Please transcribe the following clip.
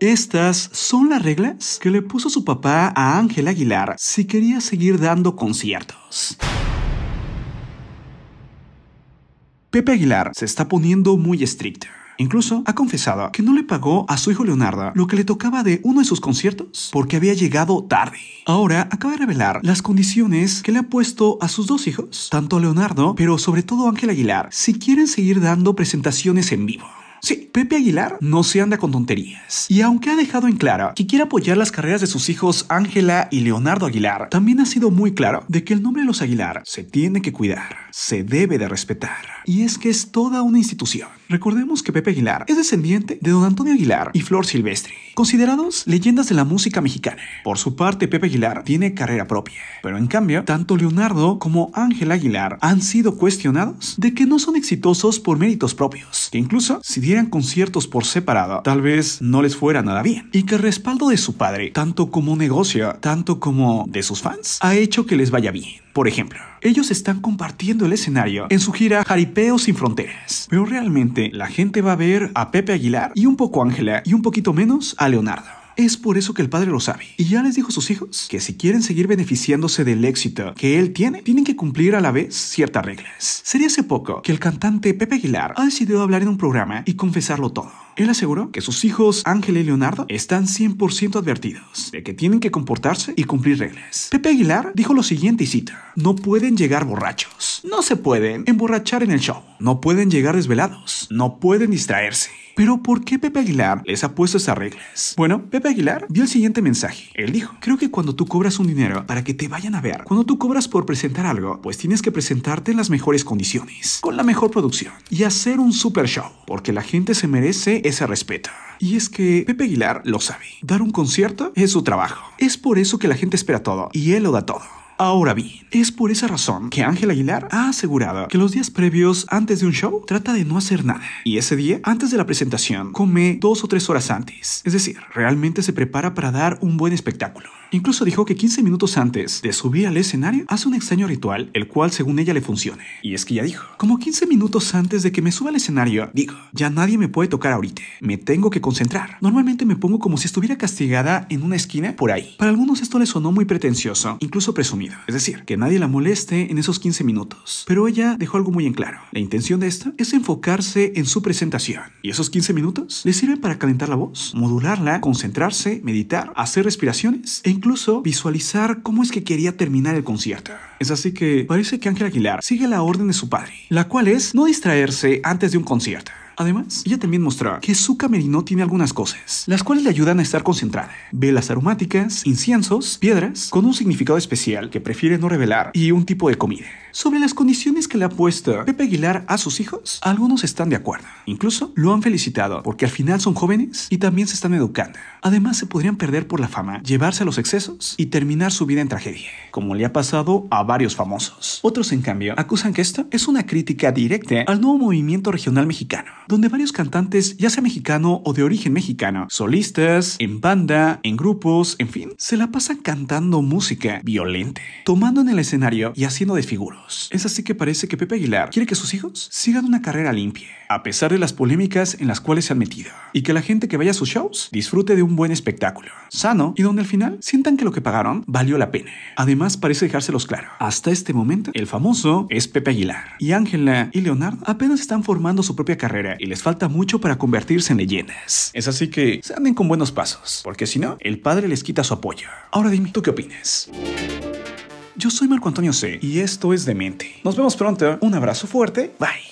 Estas son las reglas que le puso su papá a Ángel Aguilar si quería seguir dando conciertos. Pepe Aguilar se está poniendo muy estricto. Incluso ha confesado que no le pagó a su hijo Leonardo lo que le tocaba de uno de sus conciertos porque había llegado tarde. Ahora acaba de revelar las condiciones que le ha puesto a sus dos hijos, tanto a Leonardo, pero sobre todo a Ángel Aguilar, si quieren seguir dando presentaciones en vivo. Sí, Pepe Aguilar no se anda con tonterías. Y aunque ha dejado en claro que quiere apoyar las carreras de sus hijos Ángela y Leonardo Aguilar, también ha sido muy claro de que el nombre de los Aguilar se tiene que cuidar, se debe de respetar. Y es que es toda una institución. Recordemos que Pepe Aguilar es descendiente de don Antonio Aguilar y Flor Silvestre, considerados leyendas de la música mexicana. Por su parte, Pepe Aguilar tiene carrera propia, pero en cambio, tanto Leonardo como Ángela Aguilar han sido cuestionados de que no son exitosos por méritos propios, que incluso si dieran conciertos por separado tal vez no les fuera nada bien. Y que el respaldo de su padre, tanto como negocio tanto como de sus fans, ha hecho que les vaya bien. Por ejemplo, ellos están compartiendo el escenario en su gira Jaripeo sin Fronteras. Pero realmente la gente va a ver a Pepe Aguilar y un poco a Ángela y un poquito menos a Leonardo. Es por eso que el padre lo sabe. Y ya les dijo a sus hijos que si quieren seguir beneficiándose del éxito que él tiene, tienen que cumplir a la vez ciertas reglas. Sería hace poco que el cantante Pepe Aguilar ha decidido hablar en un programa y confesarlo todo. Él aseguró que sus hijos Ángel y Leonardo están 100% advertidos de que tienen que comportarse y cumplir reglas. Pepe Aguilar dijo lo siguiente y cita, no pueden llegar borrachos, no se pueden emborrachar en el show, no pueden llegar desvelados, no pueden distraerse, pero ¿por qué Pepe Aguilar les ha puesto esas reglas? Bueno, Pepe Aguilar dio el siguiente mensaje. Él dijo, creo que cuando tú cobras un dinero para que te vayan a ver, cuando tú cobras por presentar algo, pues tienes que presentarte en las mejores condiciones, con la mejor producción y hacer un super show, porque la gente se merece ese respeto. Y es que Pepe Aguilar lo sabe. Dar un concierto es su trabajo. Es por eso que la gente espera todo y él lo da todo. Ahora bien, es por esa razón que Ángel Aguilar ha asegurado que los días previos antes de un show trata de no hacer nada. Y ese día, antes de la presentación, come dos o tres horas antes. Es decir, realmente se prepara para dar un buen espectáculo. Incluso dijo que 15 minutos antes de subir al escenario, hace un extraño ritual, el cual según ella le funcione. Y es que ya dijo. Como 15 minutos antes de que me suba al escenario, digo, ya nadie me puede tocar ahorita. Me tengo que concentrar. Normalmente me pongo como si estuviera castigada en una esquina por ahí. Para algunos esto le sonó muy pretencioso, incluso presumido. Es decir, que nadie la moleste en esos 15 minutos. Pero ella dejó algo muy en claro. La intención de esta, es enfocarse en su presentación. Y esos 15 minutos le sirven para calentar la voz, modularla, concentrarse, meditar, hacer respiraciones e incluso visualizar cómo es que quería terminar el concierto. Es así que parece que Ángel Aguilar sigue la orden de su padre, la cual es no distraerse antes de un concierto. Además, ella también mostró que su camerino tiene algunas cosas, las cuales le ayudan a estar concentrada. Velas aromáticas, inciensos, piedras, con un significado especial que prefiere no revelar, y un tipo de comida. Sobre las condiciones que le ha puesto Pepe Aguilar a sus hijos, algunos están de acuerdo. Incluso lo han felicitado porque al final son jóvenes y también se están educando. Además, se podrían perder por la fama, llevarse a los excesos y terminar su vida en tragedia, como le ha pasado a varios famosos. Otros, en cambio, acusan que esto es una crítica directa al nuevo movimiento regional mexicano donde varios cantantes, ya sea mexicano o de origen mexicano, solistas, en banda, en grupos, en fin, se la pasan cantando música violenta, tomando en el escenario y haciendo desfiguros. Es así que parece que Pepe Aguilar quiere que sus hijos sigan una carrera limpia, a pesar de las polémicas en las cuales se han metido, y que la gente que vaya a sus shows disfrute de un buen espectáculo, sano y donde al final sientan que lo que pagaron valió la pena. Además, parece dejárselos claro. Hasta este momento, el famoso es Pepe Aguilar, y Ángela y Leonardo apenas están formando su propia carrera y les falta mucho para convertirse en leyendas. Es así que se anden con buenos pasos, porque si no, el padre les quita su apoyo. Ahora dime, ¿tú qué opinas? Yo soy Marco Antonio C y esto es Demente. Nos vemos pronto. Un abrazo fuerte. Bye.